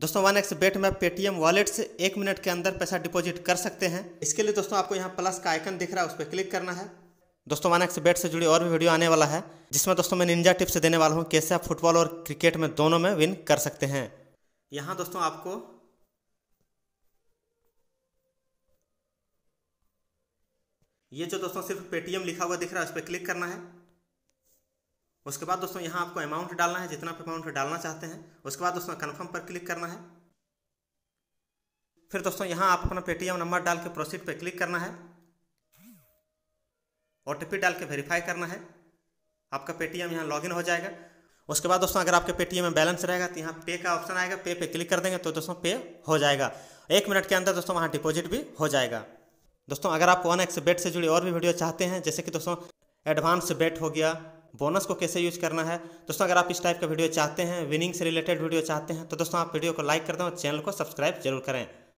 दोस्तों one x बेट में Paytm wallet से एक मिनट के अंदर पैसा डिपॉजिट कर सकते हैं इसके लिए दोस्तों आपको यहाँ प्लस का आइकन दिख रहा है उस पर क्लिक करना है दोस्तों वन एक्स बेट से जुड़ी और भी वीडियो आने वाला है जिसमें दोस्तों मैं निंजा टिप्स देने वाला हूँ कैसे आप फुटबॉल और क्रिकेट में दोनों में विन कर सकते हैं यहाँ दोस्तों आपको ये जो दोस्तों सिर्फ पेटीएम लिखा हुआ दिख रहा है उस पर क्लिक करना है उसके बाद दोस्तों यहाँ आपको अमाउंट डालना है जितना अमाउंट डालना चाहते हैं उसके बाद दोस्तों कन्फर्म पर क्लिक करना है फिर दोस्तों यहाँ आप अपना पेटीएम नंबर डाल के प्रोसीड पर क्लिक करना है ओ डाल के वेरीफाई करना है आपका पेटीएम यहाँ लॉगिन हो जाएगा उसके बाद दोस्तों अगर आपके पेटीएम में बैलेंस रहेगा तो यहाँ पे का ऑप्शन आएगा पे पे क्लिक कर देंगे तो दोस्तों पे हो जाएगा एक मिनट के अंदर दोस्तों वहाँ डिपॉजिट भी हो जाएगा दोस्तों अगर आप वन एक्स बेट से जुड़ी और भी वीडियो चाहते हैं जैसे कि दोस्तों एडवांस बेट हो गया बोनस को कैसे यूज करना है दोस्तों अगर आप इस टाइप का वीडियो चाहते हैं विनिंग से रिलेटेड वीडियो चाहते हैं तो दोस्तों आप वीडियो को लाइक कर दें और चैनल को सब्सक्राइब जरूर करें